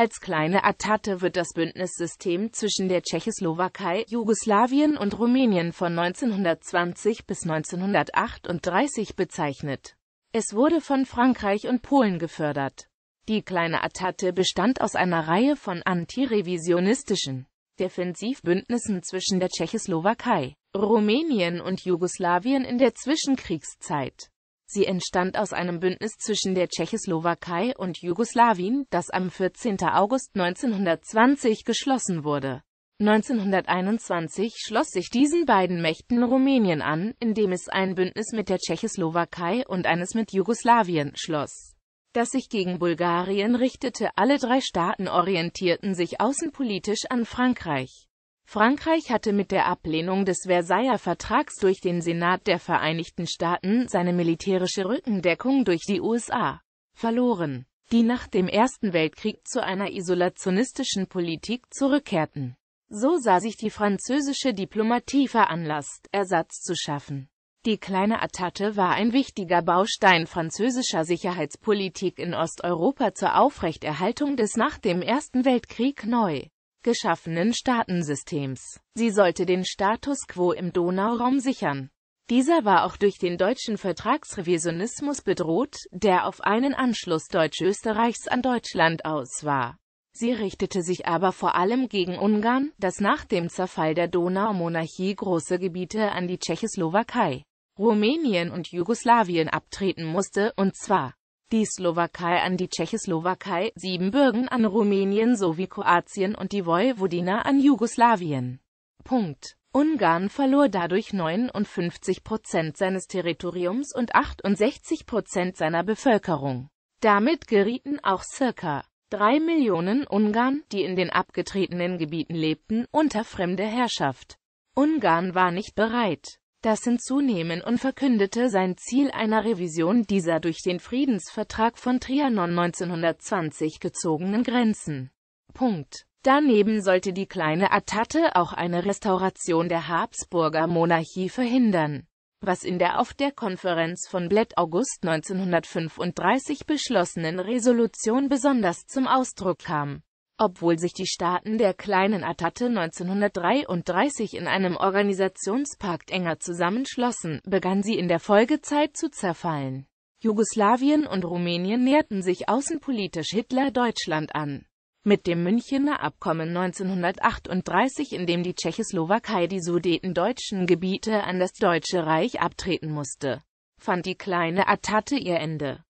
Als kleine Attatte wird das Bündnissystem zwischen der Tschechoslowakei, Jugoslawien und Rumänien von 1920 bis 1938 bezeichnet. Es wurde von Frankreich und Polen gefördert. Die kleine Attatte bestand aus einer Reihe von antirevisionistischen Defensivbündnissen zwischen der Tschechoslowakei, Rumänien und Jugoslawien in der Zwischenkriegszeit. Sie entstand aus einem Bündnis zwischen der Tschechoslowakei und Jugoslawien, das am 14. August 1920 geschlossen wurde. 1921 schloss sich diesen beiden Mächten Rumänien an, indem es ein Bündnis mit der Tschechoslowakei und eines mit Jugoslawien schloss, das sich gegen Bulgarien richtete. Alle drei Staaten orientierten sich außenpolitisch an Frankreich. Frankreich hatte mit der Ablehnung des Versailler Vertrags durch den Senat der Vereinigten Staaten seine militärische Rückendeckung durch die USA verloren, die nach dem Ersten Weltkrieg zu einer isolationistischen Politik zurückkehrten. So sah sich die französische Diplomatie veranlasst, Ersatz zu schaffen. Die kleine Attatte war ein wichtiger Baustein französischer Sicherheitspolitik in Osteuropa zur Aufrechterhaltung des nach dem Ersten Weltkrieg neu geschaffenen Staatensystems. Sie sollte den Status quo im Donauraum sichern. Dieser war auch durch den deutschen Vertragsrevisionismus bedroht, der auf einen Anschluss Deutsch-Österreichs an Deutschland aus war. Sie richtete sich aber vor allem gegen Ungarn, das nach dem Zerfall der Donaumonarchie große Gebiete an die Tschechoslowakei, Rumänien und Jugoslawien abtreten musste, und zwar die Slowakei an die Tschechoslowakei, Siebenbürgen an Rumänien sowie Kroatien und die Vojvodina an Jugoslawien. Punkt. Ungarn verlor dadurch 59 Prozent seines Territoriums und 68 Prozent seiner Bevölkerung. Damit gerieten auch circa drei Millionen Ungarn, die in den abgetretenen Gebieten lebten, unter fremde Herrschaft. Ungarn war nicht bereit, das hinzunehmen und verkündete sein Ziel einer Revision dieser durch den Friedensvertrag von Trianon 1920 gezogenen Grenzen. Punkt. Daneben sollte die kleine Attatte auch eine Restauration der Habsburger Monarchie verhindern, was in der auf der Konferenz von Bled August 1935 beschlossenen Resolution besonders zum Ausdruck kam obwohl sich die Staaten der kleinen Atate 1933 in einem Organisationspakt enger zusammenschlossen, begann sie in der Folgezeit zu zerfallen. Jugoslawien und Rumänien näherten sich außenpolitisch Hitler Deutschland an. Mit dem Münchener Abkommen 1938, in dem die Tschechoslowakei die sudetendeutschen Gebiete an das Deutsche Reich abtreten musste, fand die kleine Atate ihr Ende.